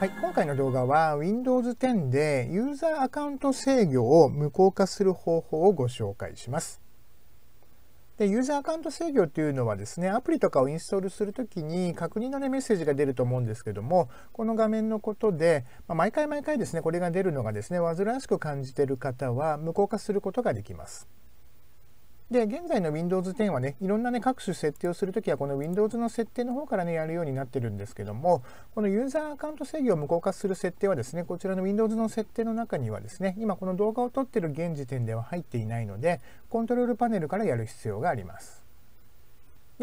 はい、今回の動画は Windows 10でユーザーアカウント制御を無効化する方法をご紹介します。でユーザーアカウント制御というのはですねアプリとかをインストールするときに確認の、ね、メッセージが出ると思うんですけどもこの画面のことで、まあ、毎回毎回ですねこれが出るのがですね煩わしく感じている方は無効化することができます。で、現在の Windows 10はね、いろんなね、各種設定をするときは、この Windows の設定の方からね、やるようになってるんですけども、このユーザーアカウント制御を無効化する設定はですね、こちらの Windows の設定の中にはですね、今この動画を撮ってる現時点では入っていないので、コントロールパネルからやる必要があります。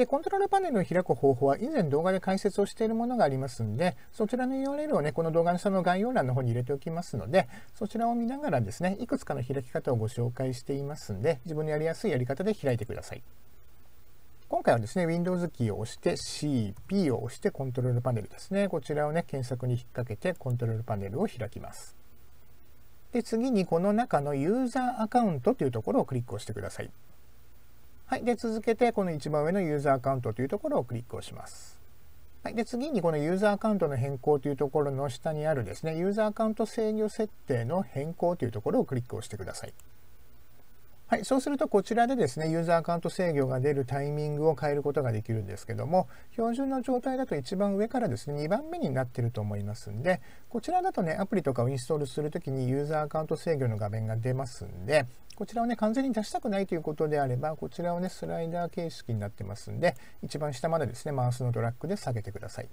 で、コントロールパネルを開く方法は以前動画で解説をしているものがありますんで、そちらの URL をね、この動画の下の概要欄の方に入れておきますので、そちらを見ながらですね、いくつかの開き方をご紹介していますんで、自分のやりやすいやり方で開いてください。今回はですね、Windows キーを押して CP を押してコントロールパネルですね。こちらをね、検索に引っ掛けてコントロールパネルを開きます。で、次にこの中のユーザーアカウントというところをクリックをしてください。はい、で続けてこの一番上のユーザーアカウントというところをクリックをします。はい、で次にこのユーザーアカウントの変更というところの下にあるですねユーザーアカウント制御設定の変更というところをクリックをしてください。はい、そうするとこちらでですねユーザーアカウント制御が出るタイミングを変えることができるんですけども標準の状態だと一番上からですね2番目になってると思いますんでこちらだとねアプリとかをインストールするときにユーザーアカウント制御の画面が出ますんでこちらをね完全に出したくないということであればこちらをねスライダー形式になってますんで一番下までですねマウスのドラッグで下げてください。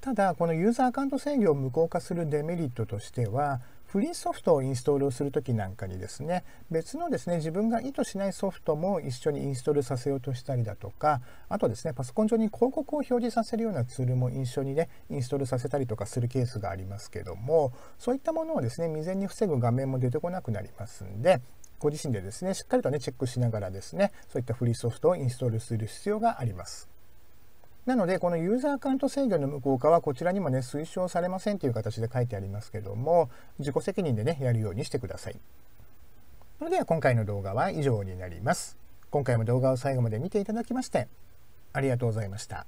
ただこのユーザーアカウント制御を無効化するデメリットとしてはフリーソフトをインストールするときなんかにですね別のですね自分が意図しないソフトも一緒にインストールさせようとしたりだとかあとですねパソコン上に広告を表示させるようなツールも一緒にねインストールさせたりとかするケースがありますけどもそういったものをですね未然に防ぐ画面も出てこなくなりますんでご自身でですねしっかりとねチェックしながらですねそういったフリーソフトをインストールする必要があります。なのでこのユーザーアカウント制御の無効化はこちらにもね推奨されませんという形で書いてありますけども自己責任でねやるようにしてください。それでは今回の動画は以上になります。今回も動画を最後まで見ていただきましてありがとうございました。